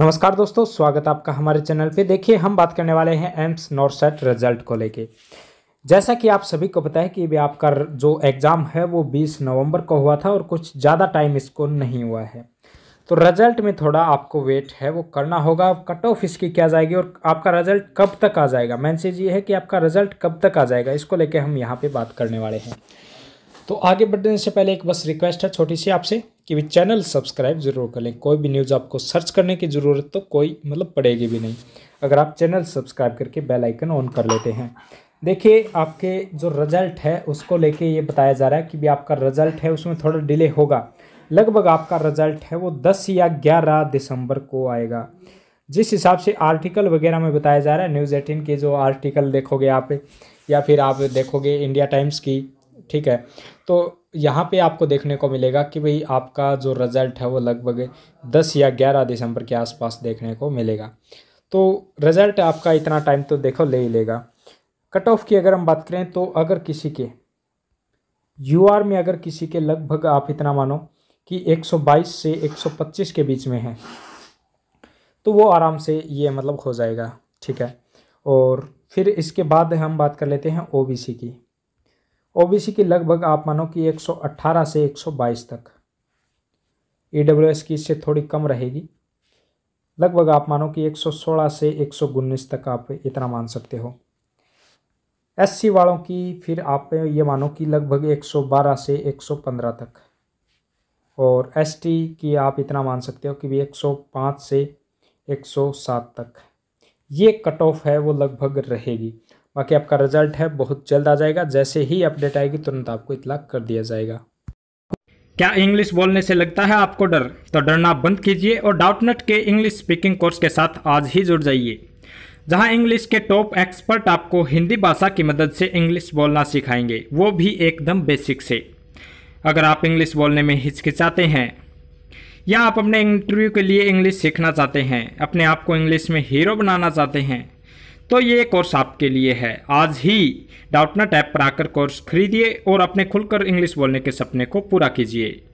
नमस्कार दोस्तों स्वागत आपका हमारे चैनल पे देखिए हम बात करने वाले हैं एम्स नॉर्सेट रिजल्ट को लेके जैसा कि आप सभी को पता है कि भी आपका जो एग्ज़ाम है वो 20 नवंबर को हुआ था और कुछ ज़्यादा टाइम इसको नहीं हुआ है तो रिजल्ट में थोड़ा आपको वेट है वो करना होगा कट ऑफ इसकी क्या जाएगी और आपका रिजल्ट कब तक आ जाएगा मैसेज ये है कि आपका रिजल्ट कब तक आ जाएगा इसको लेके हम यहाँ पर बात करने वाले हैं तो आगे बढ़ने से पहले एक बस रिक्वेस्ट है छोटी सी आपसे कि भी चैनल सब्सक्राइब जरूर कर लें कोई भी न्यूज़ आपको सर्च करने की ज़रूरत तो कोई मतलब पड़ेगी भी नहीं अगर आप चैनल सब्सक्राइब करके बेल आइकन ऑन कर लेते हैं देखिए आपके जो रिज़ल्ट है उसको लेके ये बताया जा रहा है कि भी आपका रिज़ल्ट है उसमें थोड़ा डिले होगा लगभग आपका रिज़ल्ट है वो दस या ग्यारह दिसंबर को आएगा जिस हिसाब से आर्टिकल वगैरह में बताया जा रहा है न्यूज़ एटीन के जो आर्टिकल देखोगे आप या फिर आप देखोगे इंडिया टाइम्स की ठीक है तो यहाँ पे आपको देखने को मिलेगा कि भाई आपका जो रिज़ल्ट है वो लगभग दस या ग्यारह दिसंबर के आसपास देखने को मिलेगा तो रिज़ल्ट आपका इतना टाइम तो देखो ले ही लेगा कट ऑफ की अगर हम बात करें तो अगर किसी के यू आर में अगर किसी के लगभग आप इतना मानो कि 122 से 125 के बीच में है तो वो आराम से ये मतलब हो जाएगा ठीक है और फिर इसके बाद हम बात कर लेते हैं ओबीसी की ओबीसी की लगभग आप मानो कि 118 से 122 तक ई e की इससे थोड़ी कम रहेगी लगभग आप मानो कि 116 से एक तक आप इतना मान सकते हो एस वालों की फिर आप ये मानो कि लगभग 112 से 115 तक और एस की आप इतना मान सकते हो कि भी 105 से 107 तक ये कट ऑफ है वो लगभग रहेगी बाकी आपका रिजल्ट है बहुत जल्द आ जाएगा जैसे ही अपडेट आएगी तुरंत आपको इतला कर दिया जाएगा क्या इंग्लिश बोलने से लगता है आपको डर तो डरना बंद कीजिए और डाउटनेट के इंग्लिश स्पीकिंग कोर्स के साथ आज ही जुड़ जाइए जहां इंग्लिश के टॉप एक्सपर्ट आपको हिंदी भाषा की मदद से इंग्लिश बोलना सिखाएंगे वो भी एकदम बेसिक से अगर आप इंग्लिश बोलने में हिचकिचाते हैं या आप अपने इंटरव्यू के लिए इंग्लिश सीखना चाहते हैं अपने आप को इंग्लिश में हीरो बनाना चाहते हैं तो ये कोर्स आपके लिए है आज ही डाउटनेट ऐप पर आकर कोर्स खरीदिए और अपने खुलकर इंग्लिश बोलने के सपने को पूरा कीजिए